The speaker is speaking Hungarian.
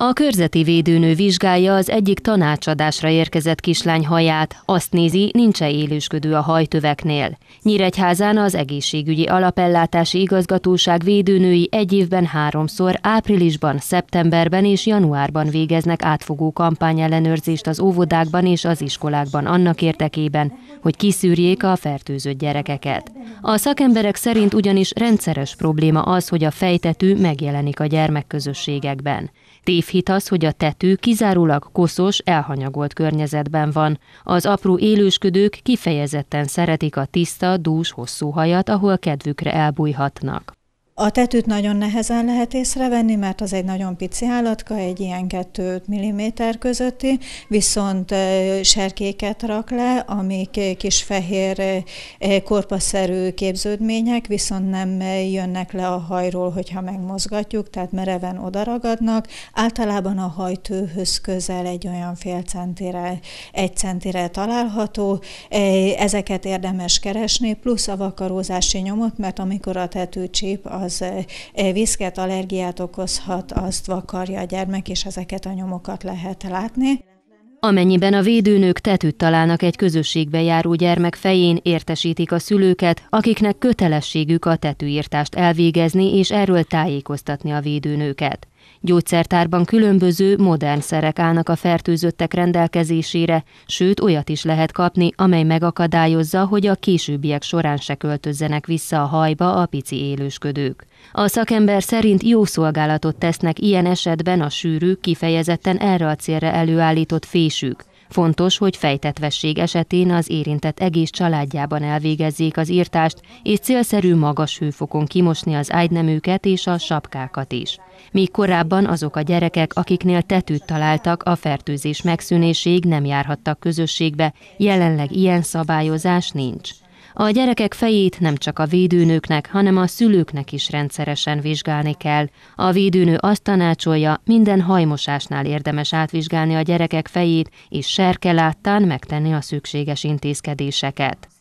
A körzeti védőnő vizsgálja az egyik tanácsadásra érkezett kislány haját, azt nézi, nincs-e élősködő a hajtöveknél. Nyíregyházán az egészségügyi alapellátási igazgatóság védőnői egy évben háromszor, áprilisban, szeptemberben és januárban végeznek átfogó kampányellenőrzést az óvodákban és az iskolákban annak érdekében, hogy kiszűrjék a fertőzött gyerekeket. A szakemberek szerint ugyanis rendszeres probléma az, hogy a fejtetű megjelenik a gyermekközösségekben hit az, hogy a tető kizárólag koszos, elhanyagolt környezetben van. Az apró élősködők kifejezetten szeretik a tiszta, dús, hosszú hajat, ahol kedvükre elbújhatnak. A tetőt nagyon nehezen lehet észrevenni, mert az egy nagyon pici állatka, egy ilyen 2 mm közötti, viszont serkéket rak le, amik kis fehér korpaszerű képződmények, viszont nem jönnek le a hajról, hogyha megmozgatjuk, tehát mereven odaragadnak. Általában a hajtőhöz közel egy olyan fél centire, egy centire található. Ezeket érdemes keresni, plusz a vakarózási nyomot, mert amikor a tető csíp, az viszket, allergiát okozhat, azt vakarja a gyermek, és ezeket a nyomokat lehet látni. Amennyiben a védőnők tetűt találnak egy közösségbe járó gyermek fején, értesítik a szülőket, akiknek kötelességük a tetűírtást elvégezni és erről tájékoztatni a védőnőket. Gyógyszertárban különböző modern szerek állnak a fertőzöttek rendelkezésére, sőt olyat is lehet kapni, amely megakadályozza, hogy a későbbiek során se költözzenek vissza a hajba a pici élősködők. A szakember szerint jó szolgálatot tesznek ilyen esetben a sűrű, kifejezetten erre a célra előállított fésük – Fontos, hogy fejtetvesség esetén az érintett egész családjában elvégezzék az írtást, és célszerű magas hőfokon kimosni az ágyneműket és a sapkákat is. Míg korábban azok a gyerekek, akiknél tetűt találtak, a fertőzés megszűnéséig nem járhattak közösségbe, jelenleg ilyen szabályozás nincs. A gyerekek fejét nem csak a védőnőknek, hanem a szülőknek is rendszeresen vizsgálni kell. A védőnő azt tanácsolja, minden hajmosásnál érdemes átvizsgálni a gyerekek fejét, és serkeláttán megtenni a szükséges intézkedéseket.